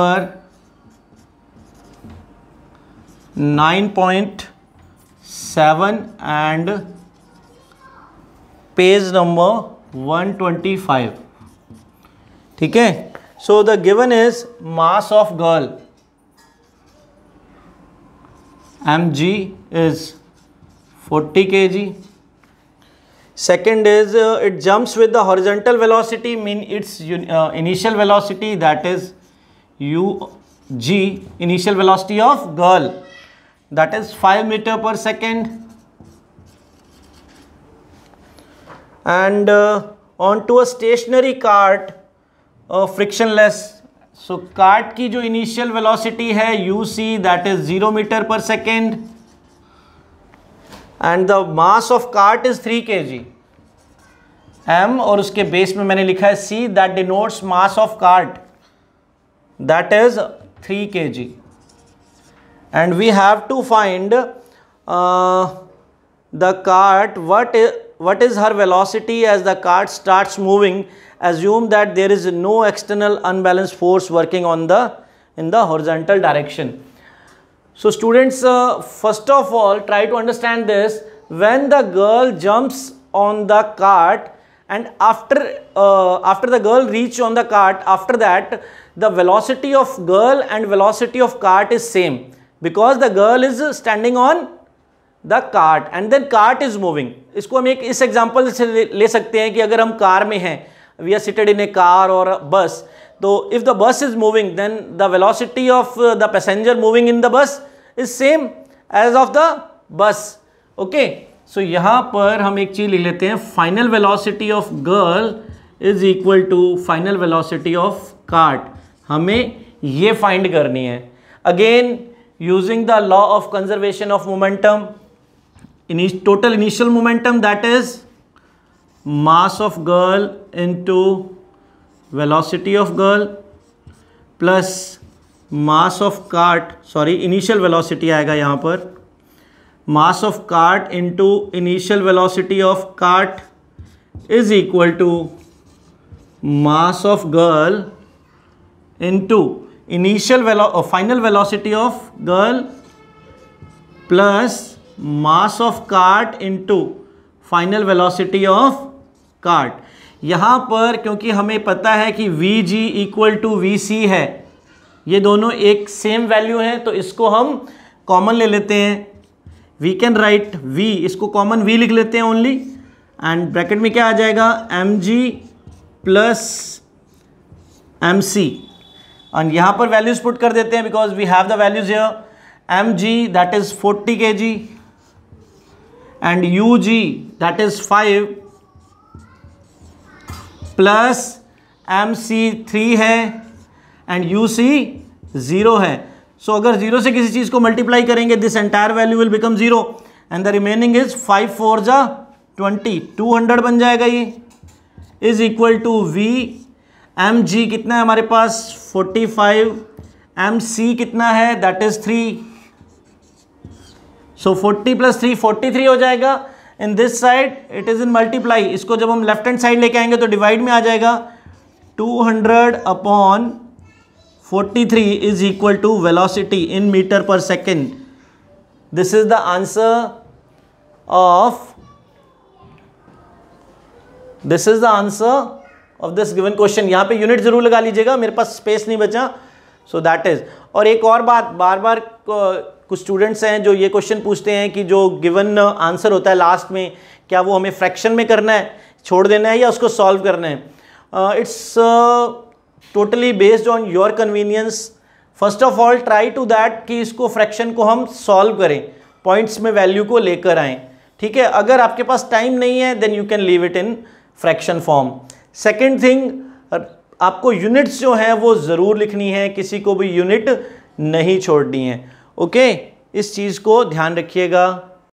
9.7 and page number 125 ठीक so the given is mass of girl mg is 40 kg second is uh, it jumps with the horizontal velocity mean its uh, initial velocity that is U G initial velocity of girl that is five metre per second and on to a stationary cart frictionless so cart की जो initial velocity है U C that is zero metre per second and the mass of cart is three K G M और उसके base में मैंने लिखा है C that denotes mass of cart that is 3 kg and we have to find uh, the cart what is, what is her velocity as the cart starts moving assume that there is no external unbalanced force working on the in the horizontal direction so students uh, first of all try to understand this when the girl jumps on the cart and after uh, after the girl reach on the cart after that the velocity of girl and velocity of cart is same because the girl is standing on the cart and then cart is moving isko hum ek is example se le sakte hain ki agar hum car mein hain we are seated in a car or a bus so if the bus is moving then the velocity of uh, the passenger moving in the bus is same as of the bus okay so so, यहाँ पर हम एक चीज़ लिख लेते हैं final velocity of girl is equal to final velocity of cart हमें ये फाइंड करनी है again using the law of conservation of momentum total initial momentum that is mass of girl into velocity of girl plus mass of cart sorry initial velocity आएगा यहाँ पर mass of cart into initial velocity of cart is equal to mass of girl into initial final velocity of girl plus mass of cart into final velocity of cart यहां पर क्योंकि हमें पता है कि V G equal to V C है ये दोनों एक सेम वैल्यू हैं तो इसको हम कॉमन ले लेते हैं वी कैन राइट वी इसको कॉमन वी लिख लेते हैं ओनली एंड ब्रैकेट में क्या आ जाएगा M G plus M C and यहाँ पर वैल्यूज पुट कर देते हैं because we have the values here M G that is forty K G and U G that is five plus M C three है and U C zero है so so, अगर zero से किसी चीज़ को multiply करेंगे this entire value will become zero and the remaining is five four जा twenty two hundred बन जाएगा ये is equal to V M G कितना है हमारे पास फोर्टी फाइव एम सी कितना है that is three so forty plus three forty three हो जाएगा in this side it is in multiply इसको जब हम लेफ्ट हैंड साइड लेके आएंगे तो डिवाइड में आ जाएगा two hundred upon forty three is equal to velocity in metre per second this is the answer of this is the answer of this given question यहाँ पे यूनिट जरूर लगा लीजिएगा मेरे पास स्पेस नहीं बचा सो दैट इज और एक और बात बार बार कुछ स्टूडेंट्स हैं जो ये क्वेश्चन पूछते हैं कि जो गिवन आंसर होता है लास्ट में क्या वो हमें फ्रैक्शन में करना है छोड़ देना है या उसको सॉल्व करना है it's totally based on your convenience first of all try to that कि इसको फ्रैक्शन को हम सॉल्व करें पॉइंट्स में वैल्यू को लेकर आएँ ठीक है अगर आपके पास टाइम नहीं है then you can leave it in fraction form second thing आपको यूनिट्स जो हैं वो ज़रूर लिखनी है किसी को भी यूनिट नहीं छोड़नी है ओके इस चीज़ को ध्यान रखिएगा